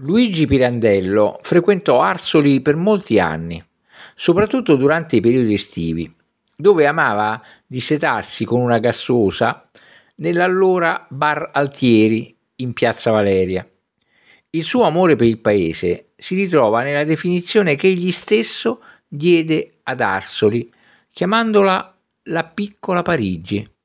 Luigi Pirandello frequentò Arsoli per molti anni, soprattutto durante i periodi estivi, dove amava dissetarsi con una gassosa nell'allora Bar Altieri in Piazza Valeria. Il suo amore per il paese si ritrova nella definizione che egli stesso diede ad Arsoli, chiamandola la piccola Parigi.